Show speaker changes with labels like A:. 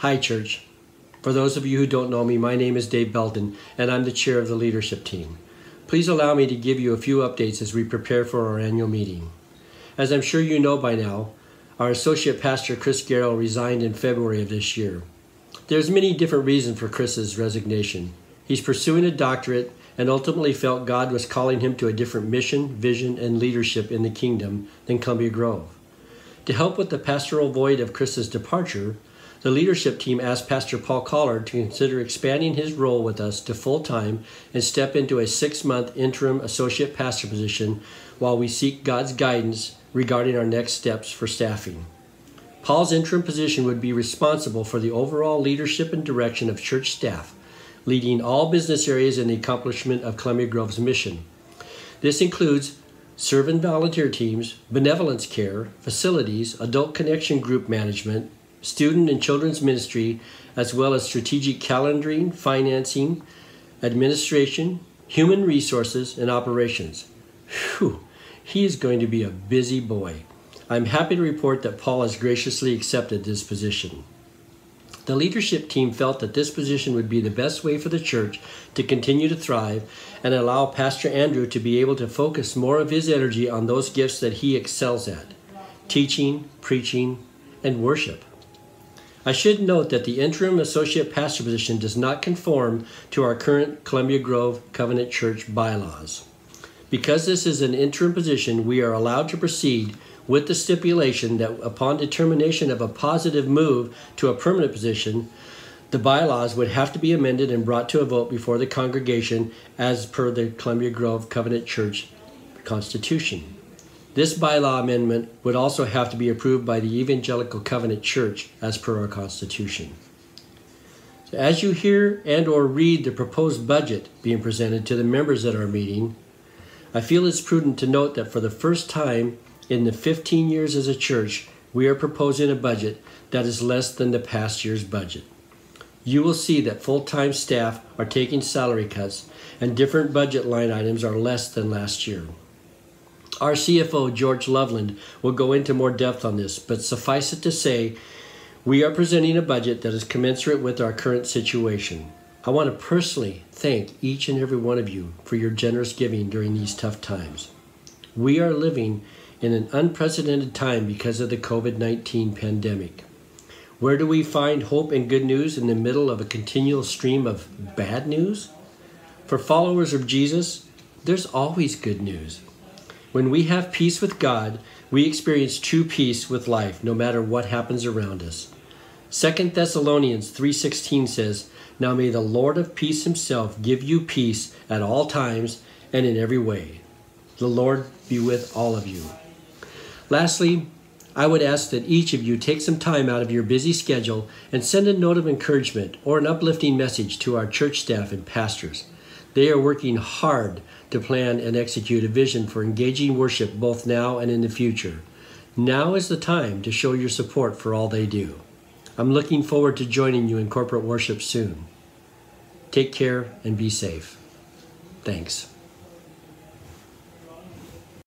A: Hi, Church. For those of you who don't know me, my name is Dave Belden, and I'm the chair of the leadership team. Please allow me to give you a few updates as we prepare for our annual meeting. As I'm sure you know by now, our associate pastor Chris Garrow resigned in February of this year. There's many different reasons for Chris's resignation. He's pursuing a doctorate and ultimately felt God was calling him to a different mission, vision, and leadership in the kingdom than Columbia Grove. To help with the pastoral void of Chris's departure, the leadership team asked Pastor Paul Collard to consider expanding his role with us to full time and step into a six month interim associate pastor position while we seek God's guidance regarding our next steps for staffing. Paul's interim position would be responsible for the overall leadership and direction of church staff, leading all business areas in the accomplishment of Columbia Grove's mission. This includes servant volunteer teams, benevolence care, facilities, adult connection group management, student and children's ministry, as well as strategic calendaring, financing, administration, human resources, and operations. Whew, he is going to be a busy boy. I'm happy to report that Paul has graciously accepted this position. The leadership team felt that this position would be the best way for the church to continue to thrive and allow Pastor Andrew to be able to focus more of his energy on those gifts that he excels at teaching, preaching, and worship. I should note that the interim associate pastor position does not conform to our current Columbia Grove Covenant Church bylaws. Because this is an interim position, we are allowed to proceed with the stipulation that upon determination of a positive move to a permanent position, the bylaws would have to be amended and brought to a vote before the congregation as per the Columbia Grove Covenant Church Constitution. This bylaw amendment would also have to be approved by the Evangelical Covenant Church as per our Constitution. So as you hear and or read the proposed budget being presented to the members at our meeting, I feel it's prudent to note that for the first time in the 15 years as a church, we are proposing a budget that is less than the past year's budget. You will see that full-time staff are taking salary cuts and different budget line items are less than last year. Our CFO, George Loveland, will go into more depth on this, but suffice it to say, we are presenting a budget that is commensurate with our current situation. I want to personally thank each and every one of you for your generous giving during these tough times. We are living in an unprecedented time because of the COVID 19 pandemic. Where do we find hope and good news in the middle of a continual stream of bad news? For followers of Jesus, there's always good news. When we have peace with God, we experience true peace with life no matter what happens around us. 2 Thessalonians 3:16 says, "Now may the Lord of peace himself give you peace at all times and in every way. The Lord be with all of you." Lastly, I would ask that each of you take some time out of your busy schedule and send a note of encouragement or an uplifting message to our church staff and pastors. They are working hard to plan and execute a vision for engaging worship both now and in the future. Now is the time to show your support for all they do. I'm looking forward to joining you in corporate worship soon. Take care and be safe. Thanks.